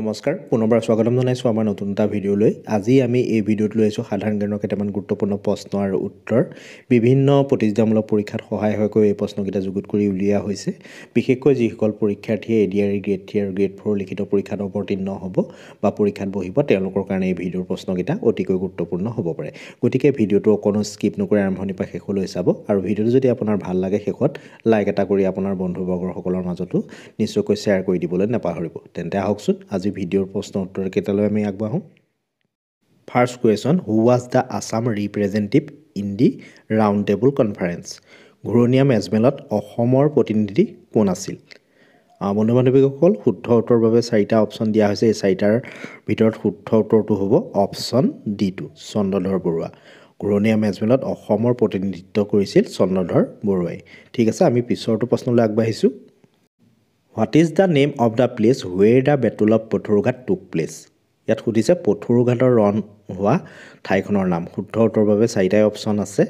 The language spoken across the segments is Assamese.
নমস্কাৰ পুনৰবাৰ স্বাগতম জনাইছোঁ আমাৰ নতুন এটা ভিডিঅ'লৈ আজি আমি এই ভিডিঅ'ত লৈ আহিছোঁ সাধাৰণ জ্ঞানৰ কেইটামান গুৰুত্বপূৰ্ণ প্ৰশ্ন আৰু উত্তৰ বিভিন্ন প্ৰতিযোগিতামূলক পৰীক্ষাত সহায় হোৱাকৈ এই প্ৰশ্নকেইটা যুগুত কৰি উলিওৱা হৈছে বিশেষকৈ যিসকল পৰীক্ষাৰ্থীয়ে এ ডি এডিয়াৰী গ্ৰেড থ্ৰী আৰু গ্ৰেড ফ'ৰ লিখিত পৰীক্ষাত অৱতীৰ্ণ হ'ব বা পৰীক্ষাত বহিব তেওঁলোকৰ কাৰণে এই ভিডিঅ'ৰ প্ৰশ্নকেইটা অতিকৈ গুৰুত্বপূৰ্ণ হ'ব পাৰে গতিকে ভিডিঅ'টো অকণো স্কিপ নকৰি আৰম্ভণিৰ পৰা শেষলৈ চাব আৰু ভিডিঅ'টো যদি আপোনাৰ ভাল লাগে শেষত লাইক এটা কৰি আপোনাৰ বন্ধুবৰ্গসকলৰ মাজতো নিশ্চয়কৈ শ্বেয়াৰ কৰি দিবলৈ নাপাহৰিব তেন্তে আহকচোন আজি আজিৰ ভিডিঅ'ৰ প্ৰশ্ন কেইটালৈ আমি আগবাঢ়োঁ first question who was the Assam representative in the round table conference ঘূৰণীয়া মেজমেলত অসমৰ প্ৰতিনিধি কোন আছিল বন্ধু বান্ধৱীসকল শুদ্ধ উত্তৰৰ বাবে চাৰিটা অপশ্যন দিয়া হৈছে এই চাৰিটাৰ ভিতৰত শুদ্ধ উত্তৰটো হ'ব অপশ্যন ডিটো চন্দ্ৰধৰ বৰুৱা ঘূৰণীয়া মেজমেলত অসমৰ প্ৰতিনিধিত্ব কৰিছিল চন্দ্ৰধৰ বৰুৱাই ঠিক আছে আমি পিছৰটো প্ৰশ্নলৈ আগবাঢ়িছোঁ what is the name of the place where the battle of Patharughat took place ইয়াত সুধিছে পথৰুঘাটৰ ৰণ হোৱা ঠাইখনৰ নাম শুদ্ধ উত্তৰৰ বাবে চাৰিটাই অপশ্যন আছে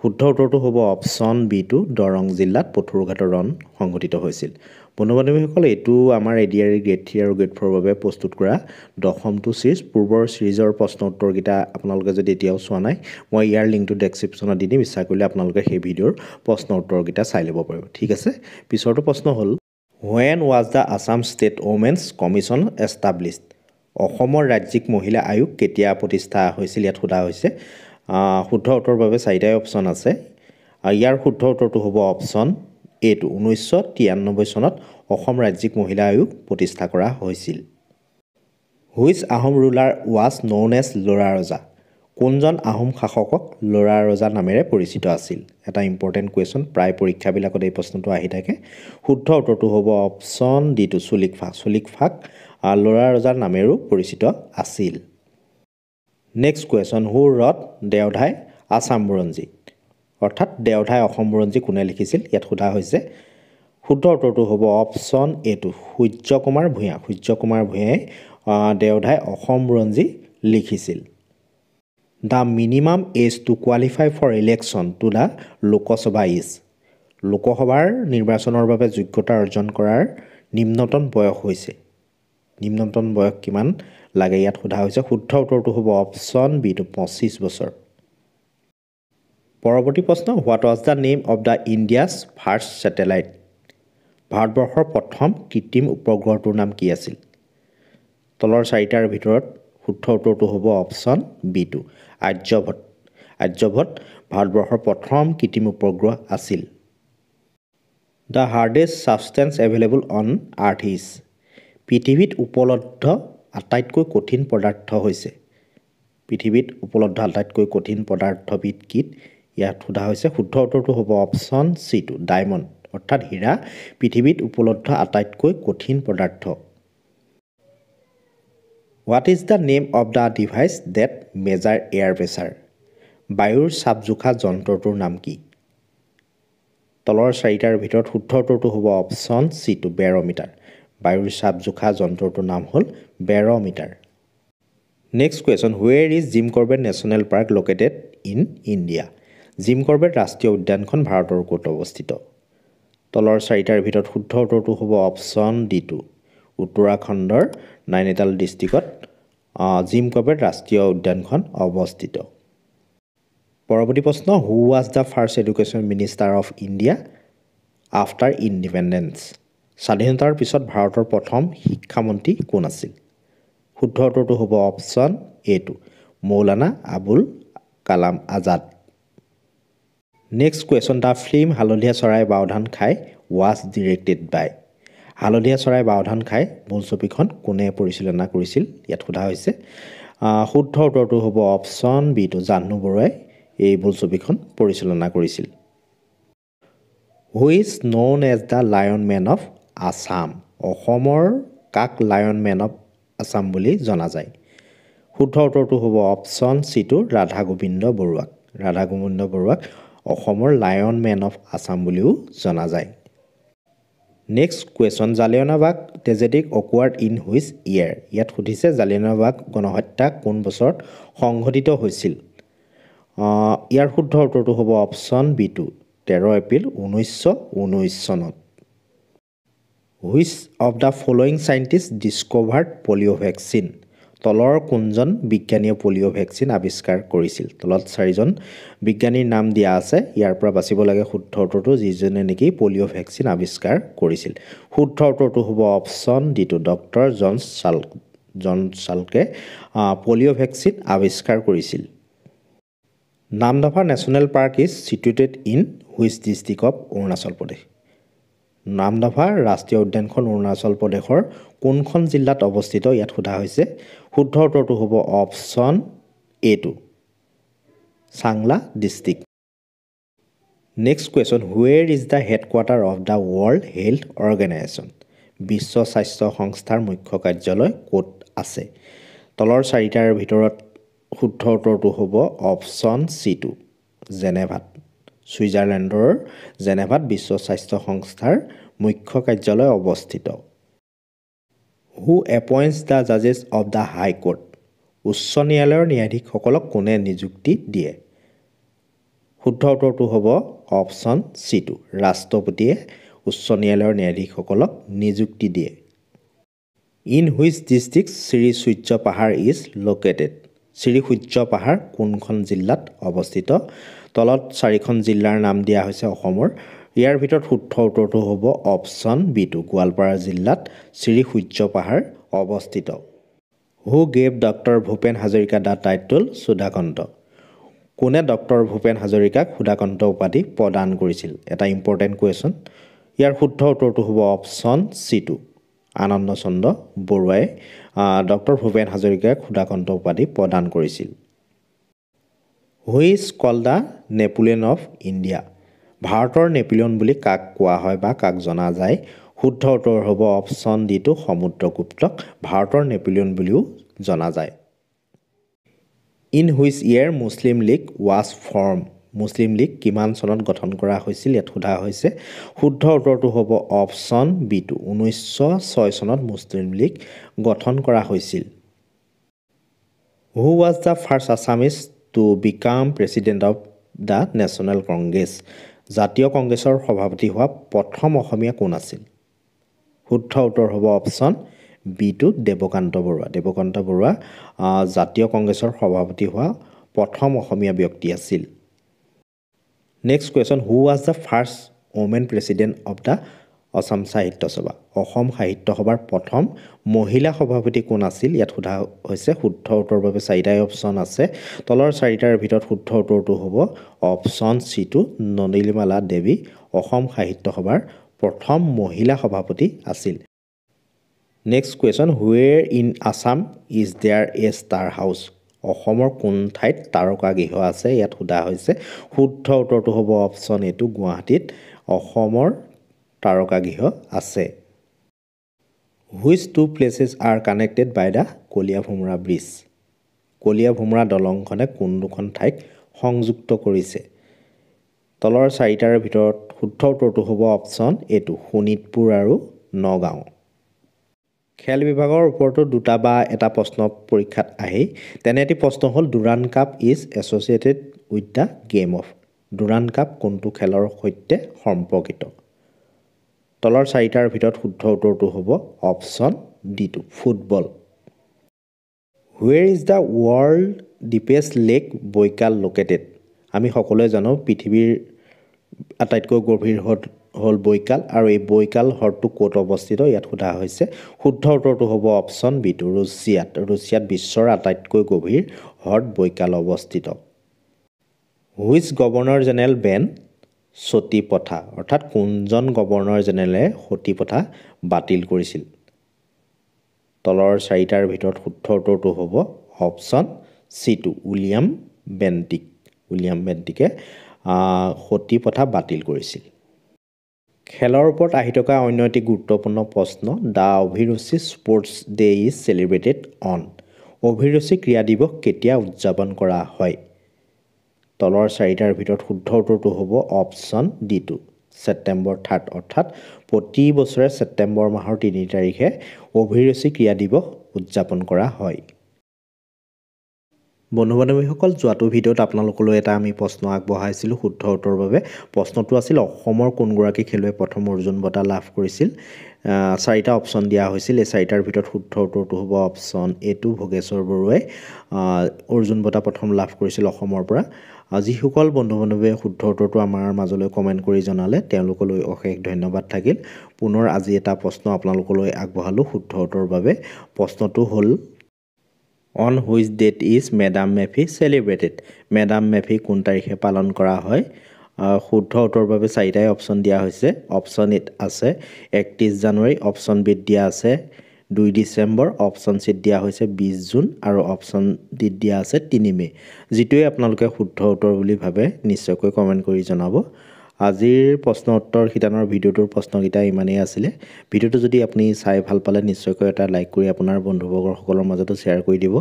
শুদ্ধ উত্তৰটো হ'ব অপশ্যন বি টু দৰং জিলাত পথৰুঘাটৰ ৰণ সংঘটিত হৈছিল বন্ধু বান্ধৱীসকল এইটো আমাৰ A D R grade three আৰু গ্ৰেড ফ'ৰৰ বাবে প্ৰস্তুত কৰা দশমটো ছিৰিজ পূৰ্বৰ ছিৰিজৰ প্ৰশ্ন উত্তৰকেইটা আপোনালোকে যদি এতিয়াও চোৱা নাই মই ইয়াৰ লিংকটো ডেছক্ৰিপশ্যনত দি দিম ইচ্ছা কৰিলে আপোনালোকে সেই ভিডিঅ'ৰ প্ৰশ্ন উত্তৰকেইটা চাই ল'ব পাৰিব ঠিক আছে পিছৰটো প্ৰশ্ন হ'ল when was the Assam state women's commission established অসমৰ ৰাজ্যিক মহিলা আয়োগ কেতিয়া প্ৰতিষ্ঠা হৈছিল ইয়াত সোধা হৈছে শুদ্ধ উত্তৰৰ বাবে চাৰিটাই অপশ্যন আছে ইয়াৰ শুদ্ধ উত্তৰটো হ'ব অপশ্যন এইটো ঊনৈছশ তিৰান্নব্বৈ চনত অসম ৰাজ্যিক মহিলা আয়োগ প্ৰতিষ্ঠা কৰা হৈছিল which Ahom ruler was known as Lora Raja কোনজন আহোম শাসকক ল'ৰা ৰজা নামেৰে পৰিচিত আছিল এটা ইম্পৰ্টেণ্ট কুৱেশ্যন প্ৰায় পৰীক্ষাবিলাকত এই প্ৰশ্নটো আহি থাকে শুদ্ধ উত্তৰটো হ'ব অপশ্যন ডিটো চুলিক ফাক চুলিক ফাক ল'ৰা ৰজাৰ নামেৰেও পৰিচিত আছিল নেক্সট কুৱেশ্যন হু ৰত দেওধাই আছাম বুৰঞ্জী অৰ্থাৎ দেওধাই অসম বুৰঞ্জী কোনে লিখিছিল ইয়াত সোধা হৈছে শুদ্ধ উত্তৰটো হ'ব অপশ্যন সূৰ্য কুমাৰ ভূঞা সূৰ্য কুমাৰ ভূঞাই দেওধাই অসম বুৰঞ্জী লিখিছিল the minimum age to qualify for election to the Lok Sabha is লোকসভাৰ নিৰ্বাচনৰ বাবে যোগ্যতা অৰ্জন কৰাৰ নিম্নতম বয়স হৈছে নিম্নতম বয়স কিমান লাগে ইয়াত সোধা হৈছে শুদ্ধ উত্তৰটো হ'ব অপশ্যন বিটো পঁচিছ বছৰ পৰৱৰ্তী প্ৰশ্ন what was the name of the India's first satellite ভাৰতবৰ্ষৰ প্ৰথম কৃত্ৰিম উপগ্ৰহটোৰ নাম কি আছিল তলৰ চাৰিটাৰ ভিতৰত শুদ্ধ উত্তৰটো হ'ব option B two Aryabhata Aryabhata ভাৰতবৰ্ষৰ প্ৰথম কৃত্ৰিম উপগ্ৰহ আছিল the hardest substance available on earth is পৃথিৱীত উপলব্ধ আটাইতকৈ কঠিন পদাৰ্থ হৈছে পৃথিৱীত উপলব্ধ আটাইতকৈ কঠিন পদাৰ্থবিধ কীট ইয়াত সোধা হৈছে শুদ্ধ উত্তৰটো হ'ব অপশ্যন চিটো ডায়মণ্ড অৰ্থাৎ হীৰা পৃথিৱীত উপলব্ধ আটাইতকৈ কঠিন পদাৰ্থ what is the name of the device that measure air pressure বায়ুৰ চাপ জোখা যন্ত্ৰটোৰ নাম কি তলৰ চাৰিটাৰ ভিতৰত শুদ্ধ উত্তৰটো হ'ব অপশ্যন চি বেৰ মিটাৰ বায়ুৰ চাপ জোখা যন্ত্ৰটোৰ নাম হ'ল barometer next question where is Jim Corbett national park located in India Jim Corbett ৰাষ্ট্ৰীয় উদ্যানখন ভাৰতৰ ক'ত অৱস্থিত তলৰ চাৰিটাৰ ভিতৰত শুদ্ধ উত্তৰটো হ'ব অপশ্যন ডি টু উত্তৰাখণ্ডৰ নাইনিতাল ডিষ্ট্ৰিক্টত জিম কবেট ৰাষ্ট্ৰীয় উদ্যানখন অৱস্থিত পৰৱৰ্তী প্ৰশ্ন who was the first education minister of India after independence স্বাধীনতাৰ পিছত ভাৰতৰ প্ৰথম শিক্ষামন্ত্ৰী কোন আছিল শুদ্ধ উত্তৰটো হ'ব অপশ্যন এইটো Maulana Abul Kalam Azad next question the film Haladhiya Choraye বাওধান খাই ৱাজ ডিৰেক্টেড বাই হালধীয়া চৰাই বাওধান খাই মূল ছবিখন কোনে পৰিচালনা কৰিছিল ইয়াত সোধা হৈছে শুদ্ধ উত্তৰটো হ'ব অপশ্যন বিটো জাহ্নু বৰুৱাই এই মূল ছবিখন পৰিচালনা কৰিছিল who is known as the lion man of Assam অসমৰ কাক লায়ন মেন অফ আছাম বুলি জনা যায় শুদ্ধ উত্তৰটো হ'ব অপশ্যন চিটো ৰাধা গোবিন্দ বৰুৱাক ৰাধা গোবিন্দ বৰুৱাক অসমৰ লায়ন মেন অফ আছাম বুলিও জনা যায় next question Jallianwala Bagh tragedy occurred in which year ইয়াত সুধিছে জালিয়নাবাগ গণহত্যা কোন বছৰত সংঘটিত হৈছিল ইয়াৰ শুদ্ধ উত্তৰটো হ'ব অপশ্যন বি টু তেৰ এপ্ৰিল ঊনৈছশ ঊনৈছ চনত which of the following scientist discovered polio' vaccine তলৰ কোনজন বিজ্ঞানীয়ে পলিঅ' ভেকচিন আৱিষ্কাৰ কৰিছিল তলত চাৰিজন বিজ্ঞানীৰ নাম দিয়া আছে ইয়াৰ পৰা বাচিব লাগে শুদ্ধ উত্তৰটো যিজনে নেকি পলিঅ' ভেকচিন আৱিষ্কাৰ কৰিছিল শুদ্ধ উত্তৰটো হ'ব অপশ্যন ডিটো ডক্টৰ জন চাল জন চালকে পলিঅ' ভেকচিন আৱিষ্কাৰ কৰিছিল Namdapha national park is situated in which district of Arunachal Pradesh Namdapha ৰাষ্ট্ৰীয় উদ্যানখন অৰুণাচল প্ৰদেশৰ কোনখন জিলাত অৱস্থিত ইয়াত সোধা হৈছে শুদ্ধ উত্তৰটো হ'ব অপশ্যন এইটো Changlang district next question where is the headquarter of the world health organization বিশ্ব স্বাস্থ্য সংস্থাৰ মুখ্য কাৰ্যালয় ক'ত আছে তলৰ চাৰিটাৰ ভিতৰত শুদ্ধ উত্তৰটো হ'ব অপশ্যন চিটো জেনেভাত ছুইজাৰলেণ্ডৰ জেনেভাত বিশ্ব স্বাস্থ্য সংস্থাৰ মুখ্য কাৰ্যালয় অৱস্থিত হু এপইণ্টছ দ্য জাজেছ অৱ দ্য হাই কোৰ্ট উচ্চ ন্যায়ালয়ৰ ন্যায়াধীশসকলক কোনে নিযুক্তি দিয়ে শুদ্ধ উত্তৰটো হ'ব অপশ্যন চিটো ৰাষ্ট্ৰপতিয়ে উচ্চ ন্যায়ালয়ৰ ন্যায়াধীশসকলক নিযুক্তি দিয়ে in which district Shri Surya Pahar is located Shri Surya পাহাৰ কোনখন জিলাত অৱস্থিত তলত চাৰিখন জিলাৰ নাম দিয়া হৈছে অসমৰ ইয়াৰ ভিতৰত শুদ্ধ উত্তৰটো হ'ব অপশ্যন বি টো গোৱালপাৰা জিলাত শ্ৰী সূৰ্য পাহাৰ অৱস্থিত who gave doctor Bhupen Hazarika the title Sudhakantha কোনে ডক্টৰ ভূপেন হাজৰিকাক সুধাকণ্ট উপাধি প্ৰদান কৰিছিল এটা ইম্পৰ্টেণ্ট কুৱেশ্যন ইয়াৰ শুদ্ধ উত্তৰটো হ'ব অপশ্যন চি চিটো আনন্দ চন্দ্ৰ বৰুৱাই ডক্টৰ ভূপেন হাজৰিকাক সুধাকণ্ট উপাধি প্ৰদান কৰিছিল who is called the Napoleon of India ভাৰতৰ নেপিলিয়ন বুলি কাক কোৱা হয় বা কাক জনা যায় শুদ্ধ উত্তৰ হ'ব অপশ্যন ডিটো সমুদ্ৰগুপ্তক ভাৰতৰ নেপিলিয়ন বুলিও জনা যায় in which year Muslim League was form Muslim League কিমান চনত গঠন কৰা হৈছিল ইয়াত সোধা হৈছে শুদ্ধ উত্তৰটো হ'ব অপশ্যন বিটো ঊনৈছশ ছয় চনত মুছলিম লীগ গঠন কৰা হৈছিল who was the first Assamese to become president of the national Congress জাতীয় কংগ্ৰেছৰ সভাপতি হোৱা প্ৰথম অসমীয়া কোন আছিল শুদ্ধ উত্তৰ হ'ব অপশ্যন বিটো দেৱকান্ত বৰুৱা দেৱকান্ত বৰুৱা জাতীয় কংগ্ৰেছৰ সভাপতি হোৱা প্ৰথম অসমীয়া ব্যক্তি আছিল next question who was the first women president of the Asam Sahitya Sabha Assam সাহিত্য সভাৰ প্ৰথম মহিলা সভাপতি কোন আছিল ইয়াত সোধা হৈছে শুদ্ধ উত্তৰৰ বাবে চাৰিটাই অপশ্যন আছে তলৰ চাৰিটাৰ ভিতৰত শুদ্ধ উত্তৰটো হ'ব অপশ্যন চিটো নলীলমালা দেৱী অসম সাহিত্য সভাৰ প্ৰথম মহিলা সভাপতি আছিল next question where in Assam is there a star house অসমৰ কোন ঠাইত তাৰকা গৃহ আছে ইয়াত সোধা হৈছে শুদ্ধ উত্তৰটো হ'ব অপশ্যন এইটো গুৱাহাটীত অসমৰ তাৰকাগৃহ আছে which two places are connected by the Kalia Bhomora bridge কলীয়া ভোমোৰা দলংখনে কোন দুখন ঠাইক সংযুক্ত কৰিছে তলৰ চাৰিটাৰ ভিতৰত শুদ্ধ উত্তৰটো হ'ব অপশ্যন এইটো শোণিতপুৰ আৰু নগাঁও খেল বিভাগৰ ওপৰতো দুটা বা এটা প্ৰশ্ন পৰীক্ষাত আহি তেনে এটি প্ৰশ্ন হ'ল Durand cup is associated with the game of Durand cup কোনটো খেলৰ সৈতে সম্পৰ্কিত তলৰ চাৰিটাৰ ভিতৰত শুদ্ধ উত্তৰটো হ'ব অপশ্যন ডিটো football where is the world deepest lake Baikal located আমি সকলোৱে জানো পৃথিৱীৰ আটাইতকৈ গভীৰ হ্ৰদ হ'ল বৈকাল আৰু এই বৈকাল হ্ৰদটো ক'ত অৱস্থিত ইয়াত সোধা হৈছে শুদ্ধ উত্তৰটো হ'ব অপশ্যন বিটো ৰুছিয়াত ৰুছিয়াত বিশ্বৰ আটাইতকৈ গভীৰ হ্ৰদ বৈকাল অৱস্থিত which governor general ban Sati Pratha অৰ্থাৎ কোনজন গৱৰ্ণৰ জেনেৰেলে সতী প্ৰথা বাতিল কৰিছিল তলৰ চাৰিটাৰ ভিতৰত শুদ্ধ উত্তৰটো হ'ব option C two William Bentinck William বেণ্টিকে সতী প্ৰথা বাতিল কৰিছিল খেলৰ ওপৰত আহি থকা অন্য এটি গুৰুত্বপূৰ্ণ প্ৰশ্ন the Abhiruchi sports day is celebrated on Abhiruchi ক্ৰীড়া দিৱস কেতিয়া উদযাপন কৰা হয় তলৰ চাৰিটাৰ ভিতৰত শুদ্ধ উত্তৰটো হ'ব অপশ্যন ডি ডিটো ছেপ্টেম্বৰ থাৰ্ড অৰ্থাৎ প্ৰতি বছৰে ছেপ্টেম্বৰ মাহৰ তিনি তাৰিখে অভিৰুচি ক্ৰীড়া দিৱস উদযাপন কৰা হয় বন্ধু বান্ধৱীসকল যোৱাটো ভিডিঅ'ত আপোনালোকলৈ এটা আমি প্ৰশ্ন আগবঢ়াইছিলোঁ শুদ্ধ উত্তৰৰ বাবে প্ৰশ্নটো আছিল অসমৰ কোনগৰাকী খেলুৱৈ প্ৰথম অৰ্জুন বঁটা লাভ কৰিছিল চাৰিটা অপশ্যন দিয়া হৈছিল এই চাৰিটাৰ ভিতৰত শুদ্ধ উত্তৰটো হ'ব অপশ্যন এইটো ভোগেশ্বৰ বৰুৱাই অৰ্জুন বঁটা প্ৰথম লাভ কৰিছিল অসমৰ পৰা যিসকল বন্ধু বান্ধৱীয়ে শুদ্ধ উত্তৰটো আমাৰ মাজলৈ কমেণ্ট কৰি জনালে তেওঁলোকলৈ অশেষ ধন্যবাদ থাকিল পুনৰ আজি এটা প্ৰশ্ন আপোনালোকলৈ আগবঢ়ালোঁ শুদ্ধ উত্তৰৰ বাবে প্ৰশ্নটো হ'ল on which date is Medam Mephi celebrated Medam Mephi কোন তাৰিখে পালন কৰা হয় শুদ্ধ উত্তৰৰ বাবে চাৰিটাই অপশ্যন দিয়া হৈছে অপশ্যন ইত আছে একত্ৰিছ জানুৱাৰী অপশ্যন বিত দিয়া আছে দুই ডিচেম্বৰ অপশ্যন চিত দিয়া হৈছে বিছ জুন আৰু অপশ্যন ডিত দিয়া আছে তিনি মে' যিটোৱে আপোনালোকে শুদ্ধ উত্তৰ বুলি ভাবে নিশ্চয়কৈ কমেণ্ট কৰি জনাব আজিৰ প্ৰশ্ন উত্তৰ শিতানৰ ভিডিঅ'টোৰ প্ৰশ্নকেইটা ইমানেই আছিলে ভিডিঅ'টো যদি আপুনি চাই ভাল পালে নিশ্চয়কৈ এটা লাইক কৰি আপোনাৰ বন্ধুবৰ্গসকলৰ মাজতো শ্বেয়াৰ কৰি দিব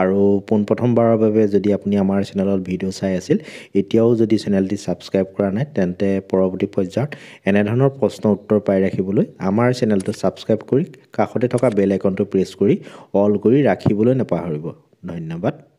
আৰু পোনপ্ৰথমবাৰৰ বাবে যদি আপুনি আমাৰ চেনেলত ভিডিঅ' চাই আছিল এতিয়াও যদি চেনেলটি ছাবস্ক্ৰাইব কৰা নাই তেন্তে পৰৱৰ্তী পৰ্যায়ত এনেধৰণৰ প্ৰশ্ন উত্তৰ পাই ৰাখিবলৈ আমাৰ চেনেলটো ছাবস্ক্ৰাইব কৰি কাষতে থকা বেল আইকনটো প্ৰেছ কৰি অল কৰি ৰাখিবলৈ নাপাহৰিব ধন্যবাদ